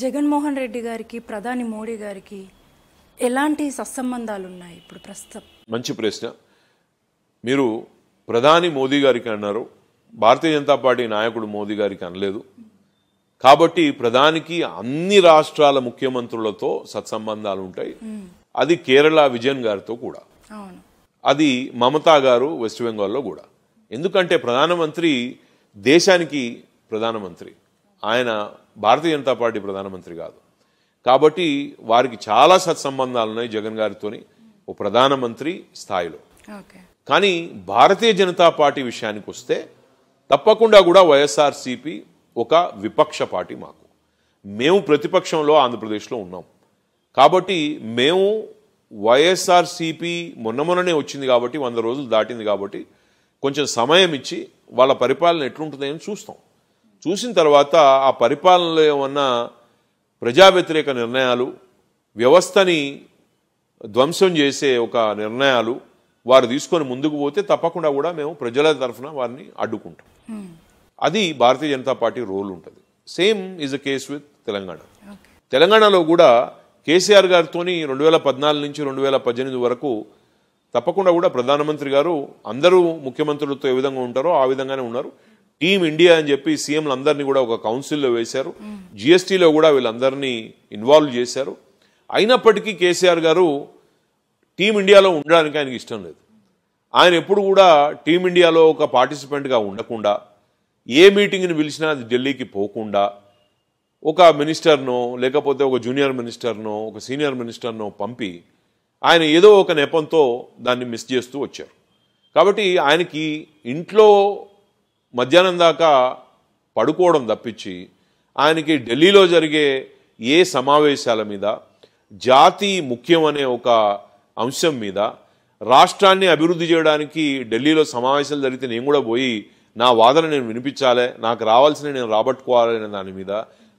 జగన్మోహన్ రెడ్డి గారికి ప్రధాని మోడీ గారికి ఎలాంటి సత్సంబంధాలు ఉన్నాయి ఇప్పుడు ప్రస్తుతం మంచి ప్రశ్న మీరు ప్రధాని మోదీ గారికి అన్నారు భారతీయ జనతా పార్టీ నాయకుడు మోదీ గారికి అనలేదు కాబట్టి ప్రధానికి అన్ని రాష్ట్రాల ముఖ్యమంత్రులతో సత్సంబంధాలు ఉంటాయి అది కేరళ విజయన్ గారితో కూడా అది మమతా గారు వెస్ట్ బెంగాల్లో కూడా ఎందుకంటే ప్రధానమంత్రి దేశానికి ప్రధానమంత్రి ఆయన భారతీయ జనతా పార్టీ ప్రధానమంత్రి కాదు కాబట్టి వారికి చాలా సత్సంబంధాలు ఉన్నాయి జగన్ గారితోని ఓ ప్రధానమంత్రి స్థాయిలో కానీ భారతీయ జనతా పార్టీ విషయానికి వస్తే తప్పకుండా కూడా వైఎస్ఆర్సీపీ ఒక విపక్ష పార్టీ మాకు మేము ప్రతిపక్షంలో ఆంధ్రప్రదేశ్లో ఉన్నాం కాబట్టి మేము వైఎస్ఆర్సీపీ మొన్న మొన్ననే వచ్చింది కాబట్టి వంద రోజులు దాటింది కాబట్టి కొంచెం సమయం ఇచ్చి వాళ్ళ పరిపాలన ఎట్లుంటుందని చూస్తాం చూసిన తర్వాత ఆ పరిపాలనలో ఏమన్నా ప్రజా వ్యతిరేక నిర్ణయాలు వ్యవస్థని ధ్వంసం చేసే ఒక నిర్ణయాలు వారు తీసుకొని ముందుకు పోతే తప్పకుండా కూడా మేము ప్రజల తరఫున వారిని అడ్డుకుంటాం hmm. అది భారతీయ జనతా పార్టీ రోల్ ఉంటుంది same is a case with Telangana తెలంగాణలో కూడా కేసీఆర్ గారితోని రెండు వేల పద్నాలుగు నుంచి రెండు వేల పద్దెనిమిది వరకు తప్పకుండా కూడా ప్రధానమంత్రి గారు అందరూ ముఖ్యమంత్రులతో ఏ విధంగా ఉంటారో ఆ విధంగానే ఉన్నారు టీమ్ ఇండియా అని చెప్పి సీఎంలు అందరినీ కూడా ఒక కౌన్సిల్లో వేశారు జిఎస్టీలో కూడా వీళ్ళందరినీ ఇన్వాల్వ్ చేశారు అయినప్పటికీ కేసీఆర్ గారు టీమిండియాలో ఉండడానికి ఆయనకి ఇష్టం లేదు ఆయన ఎప్పుడు కూడా టీమిండియాలో ఒక పార్టిసిపెంట్గా ఉండకుండా ఏ మీటింగ్ని పిలిచినా అది ఢిల్లీకి పోకుండా ఒక మినిస్టర్నో లేకపోతే ఒక జూనియర్ మినిస్టర్నో ఒక సీనియర్ మినిస్టర్నో పంపి ఆయన ఏదో ఒక నెపంతో దాన్ని మిస్ చేస్తూ వచ్చారు కాబట్టి ఆయనకి ఇంట్లో మధ్యాహ్నం దాకా పడుకోవడం తప్పించి ఆయనకి ఢిల్లీలో జరిగే ఏ సమావేశాల మీద జాతి ముఖ్యం అనే ఒక అంశం మీద రాష్ట్రాన్ని అభివృద్ధి చేయడానికి ఢిల్లీలో సమావేశాలు జరిగితే నేను కూడా పోయి నా వాదన నేను వినిపించాలి నాకు రావాల్సిన నేను రాబట్టుకోవాలి అనే దాని మీద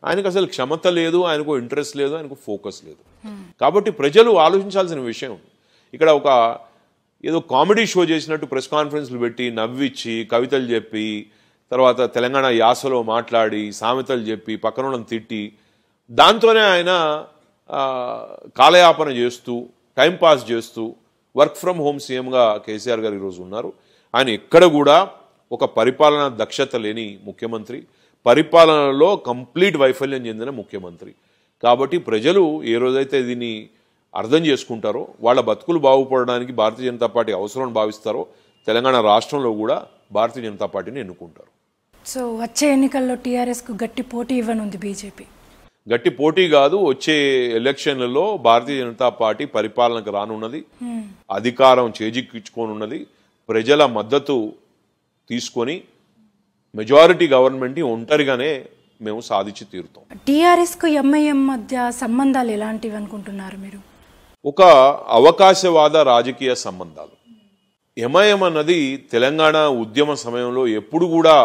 ఆయనకు అసలు క్షమత లేదు ఆయనకు ఇంట్రెస్ట్ లేదు ఆయనకు ఫోకస్ లేదు hmm. కాబట్టి ప్రజలు ఆలోచించాల్సిన విషయం ఇక్కడ ఒక ఏదో కామెడీ షో చేసినట్టు ప్రెస్ కాన్ఫరెన్స్లు పెట్టి నవ్విచ్చి కవితలు చెప్పి తర్వాత తెలంగాణ యాసలో మాట్లాడి సామెతలు చెప్పి పక్కనుండని తిట్టి దాంతోనే ఆయన కాలయాపన చేస్తూ టైంపాస్ చేస్తూ వర్క్ ఫ్రమ్ హోమ్ సీఎంగా కేసీఆర్ గారు ఈరోజు ఉన్నారు ఆయన ఎక్కడ కూడా ఒక పరిపాలన దక్షత లేని ముఖ్యమంత్రి పరిపాలనలో కంప్లీట్ వైఫల్యం చెందిన ముఖ్యమంత్రి కాబట్టి ప్రజలు ఏ రోజైతే దీన్ని అర్థం చేసుకుంటారో వాళ్ళ బతుకులు బాగుపడడానికి భారతీయ జనతా పార్టీ అవసరం భావిస్తారో తెలంగాణ రాష్ట్రంలో కూడా భారతీయ జనతా పార్టీని ఎన్నుకుంటారు సో వచ్చే ఎన్నికల్లో టీఆర్ఎస్కు గట్టి పోటీ ఇవ్వనుంది బీజేపీ గట్టి పోటీ కాదు వచ్చే ఎలక్షన్లలో భారతీయ జనతా పార్టీ పరిపాలనకు రానున్నది అధికారం చేజిక్కించుకోనున్నది ప్రజల మద్దతు తీసుకొని మెజారిటీ గవర్నమెంట్ని ఒంటరిగానే మేము సాధించి తీరుతాం టీఆర్ఎస్కు ఎంఐఎం మధ్య సంబంధాలు ఎలాంటివి అనుకుంటున్నారు మీరు ఒక అవకాశవాద రాజకీయ సంబంధాలు ఎంఐఎం అన్నది తెలంగాణ ఉద్యమ సమయంలో ఎప్పుడు కూడా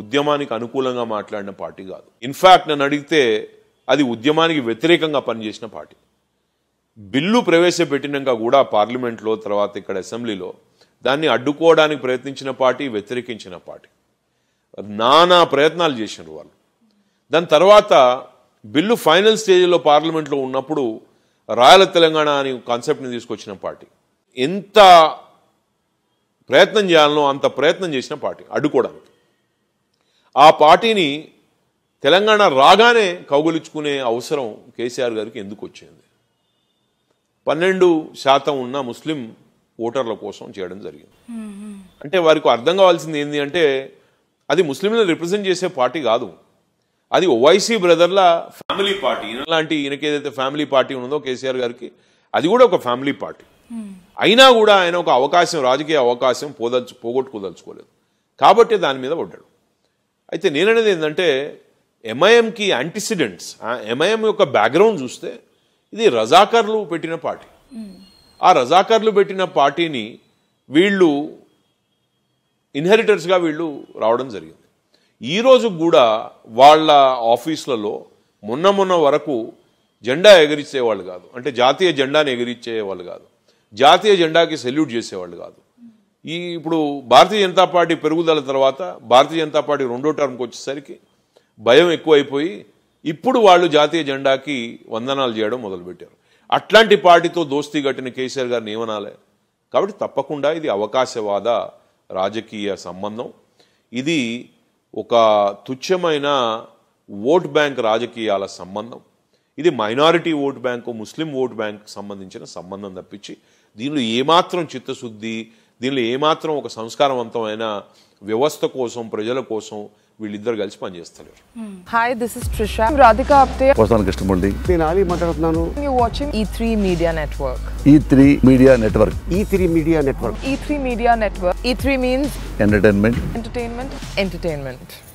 ఉద్యమానికి అనుకూలంగా మాట్లాడిన పార్టీ కాదు ఇన్ఫ్యాక్ట్ నన్ను అడిగితే అది ఉద్యమానికి వ్యతిరేకంగా పనిచేసిన పార్టీ బిల్లు ప్రవేశపెట్టినాక కూడా పార్లమెంట్లో తర్వాత ఇక్కడ అసెంబ్లీలో దాన్ని అడ్డుకోవడానికి ప్రయత్నించిన పార్టీ వ్యతిరేకించిన పార్టీ నానా ప్రయత్నాలు చేసినారు వాళ్ళు దాని తర్వాత బిల్లు ఫైనల్ స్టేజ్లో పార్లమెంట్లో ఉన్నప్పుడు రాయల తెలంగాణ అని కాన్సెప్ట్ని తీసుకొచ్చిన పార్టీ ఎంత ప్రయత్నం చేయాలనో అంత ప్రయత్నం చేసిన పార్టీ అడ్డుకోవడానికి ఆ పార్టీని తెలంగాణ రాగానే కౌగులించుకునే అవసరం కేసీఆర్ గారికి ఎందుకు వచ్చింది పన్నెండు శాతం ఉన్న ముస్లిం ఓటర్ల కోసం చేయడం జరిగింది అంటే వారికి అర్థం కావాల్సింది ఏంటి అంటే అది ముస్లింలను రిప్రజెంట్ చేసే పార్టీ కాదు అది ఓవైసీ బ్రదర్ల ఫ్యామిలీ పార్టీ లాంటి ఈయనకి ఏదైతే ఫ్యామిలీ పార్టీ ఉందో కేసీఆర్ గారికి అది కూడా ఒక ఫ్యామిలీ పార్టీ అయినా కూడా ఆయన ఒక అవకాశం రాజకీయ అవకాశం పోదల్చు పోగొట్టుకోదలుచుకోలేదు కాబట్టి దాని మీద పడ్డాడు అయితే నేననేది ఏంటంటే ఎంఐఎంకి యాంటిసిడెంట్స్ ఎంఐఎం యొక్క బ్యాక్గ్రౌండ్ చూస్తే ఇది రజాకర్లు పెట్టిన పార్టీ ఆ రజాకర్లు పెట్టిన పార్టీని వీళ్ళు ఇన్హెరిటర్స్గా వీళ్ళు రావడం జరిగింది ఈరోజు కూడా వాళ్ళ ఆఫీసులలో మొన్న మొన్న వరకు జెండా ఎగిరిచ్చేవాళ్ళు కాదు అంటే జాతీయ జెండాను ఎగిరిచ్చేవాళ్ళు కాదు జాతీయ జెండాకి సెల్యూట్ చేసేవాళ్ళు కాదు ఈ ఇప్పుడు భారతీయ జనతా పార్టీ పెరుగుదల తర్వాత భారతీయ జనతా పార్టీ రెండో టర్మ్కి వచ్చేసరికి భయం ఎక్కువైపోయి ఇప్పుడు వాళ్ళు జాతీయ జెండాకి వందనాలు చేయడం మొదలుపెట్టారు అట్లాంటి పార్టీతో దోస్తీ కట్టిన కేసీఆర్ గారిని ఏమనాలే కాబట్టి తప్పకుండా ఇది అవకాశవాద రాజకీయ సంబంధం ఇది ఒక తుచ్చమైన ఓట్ బ్యాంక్ రాజకీయాల సంబంధం ఇది minority vote bank Muslim vote bank సంబంధించిన సంబంధం తప్పించి దీనిలో ఏమాత్రం చిత్తశుద్ధి దీనిలో ఏమాత్రం ఒక సంస్కారవంతమైన వ్యవస్థ కోసం ప్రజల కోసం వీళ్ళిద్దరు కలిసి పనిచేస్తలేరు hi this is Trisha Radhika Apte Vasantha Krishnamurthy నేను ఆలి మాట్లాడుతున్నాను you watching E3 media network E3 media network E3 media network E3 media network E3 means entertainment entertainment entertainment